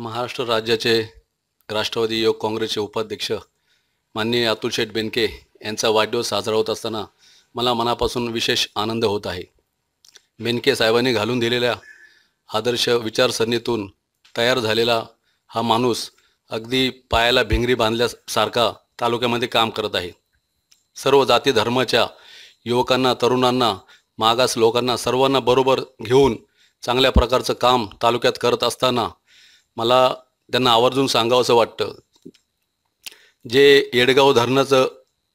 महाराष्ट्र राज्याचे राष्ट्रवादी युवक काँग्रेसचे उपाध्यक्ष माननीय अतुल शेठ बेनके यांचा वाढदिवस साजरा होत असताना मला मनापासून विशेष आनंद होत आहे बेनके साहेबांनी घालून दिलेल्या आदर्श विचारसरणीतून तयार झालेला हा माणूस अगदी पायाला भिंगरी बांधल्यासारखा तालुक्यामध्ये काम करत आहे सर्व जाती धर्माच्या युवकांना तरुणांना मागास लोकांना सर्वांना बरोबर घेऊन चांगल्या प्रकारचं काम तालुक्यात करत असताना मला त्यांना आवर्जून सांगावं असं वाटतं जे येडगाव धरणाचं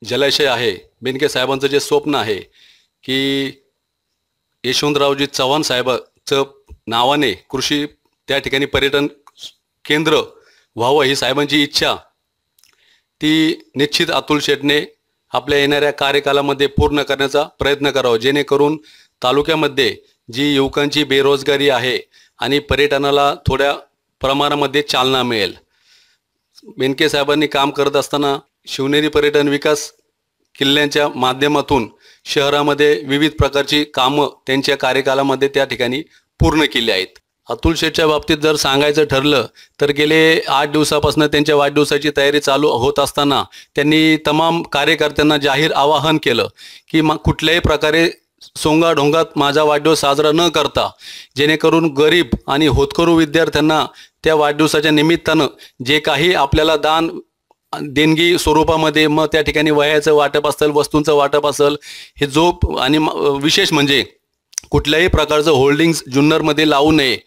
जलाशय आहे बेनके साहेबांचं जे स्वप्न आहे की यशवंतरावजी चव्हाण साहेबाचं नावाने कृषी त्या ठिकाणी पर्यटन केंद्र व्हावं ही साहेबांची इच्छा ती निश्चित अतुल शेटने आपल्या येणाऱ्या कार्यकालामध्ये पूर्ण करण्याचा प्रयत्न करावा जेणेकरून तालुक्यामध्ये जी युवकांची बेरोजगारी आहे आणि पर्यटनाला थोड्या प्रमाणामध्ये चालना मिळेल बेनके साहेबांनी काम करत असताना शिवनेरी पर्यटन विकास किल्ल्यांच्या माध्यमातून शहरामध्ये विविध प्रकारची कामं त्यांच्या कार्यकालामध्ये त्या ठिकाणी पूर्ण केली आहेत अतुल शेठच्या बाबतीत जर सांगायचं ठरलं तर गेले आठ दिवसापासून त्यांच्या वाढदिवसाची तयारी चालू होत असताना त्यांनी तमाम कार्यकर्त्यांना जाहीर आवाहन केलं की मग कुठल्याही प्रकारे सोंगा ढोंगात माझा वाढदिवस साजरा न करता जेणेकरून गरीब आणि होतकरू विद्यार्थ्यांना त्या वाढदिवसाच्या निमित्तानं जे काही आपल्याला दान देणगी स्वरूपामध्ये मग त्या ठिकाणी वयाचं वाटप असेल वस्तूंचं वाटप असेल हे जो आणि विशेष म्हणजे कुठल्याही प्रकारचं होल्डिंग्स जुन्नरमध्ये लावू नये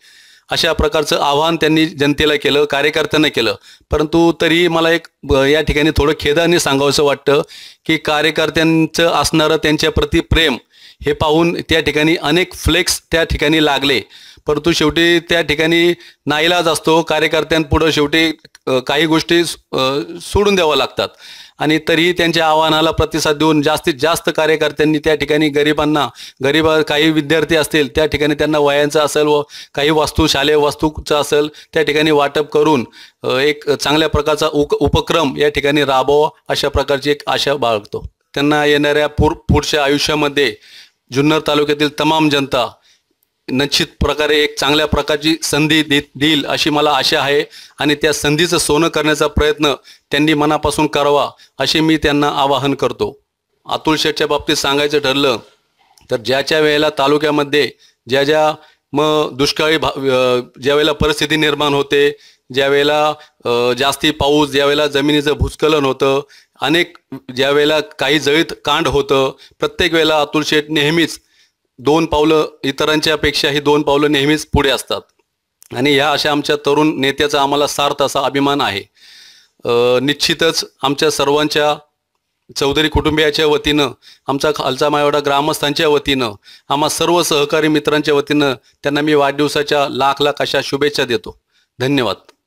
अशा प्रकारचं आव्हान त्यांनी जनतेला केलं कार्यकर्त्यांना केलं परंतु तरी मला एक या ठिकाणी थोडं खेदाने सांगावंसं वाटतं की कार्यकर्त्यांचं असणारं त्यांच्या प्रति प्रेम हे पाहून त्या ठिकाणी अनेक फ्लेक्स त्या ठिकाणी लागले परंतु शेवटी त्या ठिकाणी नाईलाज असतो कार्यकर्त्यांपुढं शेवटी काही गोष्टी सोडून द्यावं लागतात आणि तरीही त्यांच्या आव्हानाला प्रतिसाद देऊन जास्तीत जास्त कार्यकर्त्यांनी त्या ठिकाणी गरिबांना गरीब काही विद्यार्थी असतील त्या ठिकाणी त्यांना वयांचं असेल व काही वास्तू शालेय वस्तूचं असेल त्या ठिकाणी वाटप करून एक चांगल्या प्रकारचा उक उपक्रम या ठिकाणी राबवा अशा प्रकारची एक आशा बाळगतो त्यांना येणाऱ्या पुर पुढच्या आयुष्यामध्ये जुन्नर तालुक्यातील तमाम जनता निश्चित प्रकारे एक चांगल्या प्रकारची संधी देईल अशी मला आशा आहे आणि त्या संधीचं सोनं करण्याचा प्रयत्न त्यांनी मनापासून करावा असे मी त्यांना आवाहन करतो अतुल शेठच्या बाबतीत सांगायचं ठरलं तर ज्याच्या वेळेला तालुक्यामध्ये ज्या ज्या मग दुष्काळी भा वेळेला परिस्थिती निर्माण होते ज्या वेळेला जास्ती पाऊस ज्या वेळेला जमिनीचं भूस्खलन होतं अनेक ज्या वेळेला काही जळीत कांड होतं प्रत्येक वेळेला अतुल शेठ नेहमीच दोन पावलं इतरांच्या अपेक्षा ही दोन पावलं नेहमीच पुढे असतात आणि ह्या अशा आमच्या तरुण नेत्याचा आम्हाला सार्थ असा अभिमान आहे निश्चितच आमच्या सर्वांच्या चौधरी कुटुंबियाच्या वतीनं आमचा खालचा मायवडा ग्रामस्थांच्या वतीनं आम्हा सर्व सहकारी मित्रांच्या वतीनं त्यांना मी वाढदिवसाच्या लाख लाख अशा शुभेच्छा देतो धन्यवाद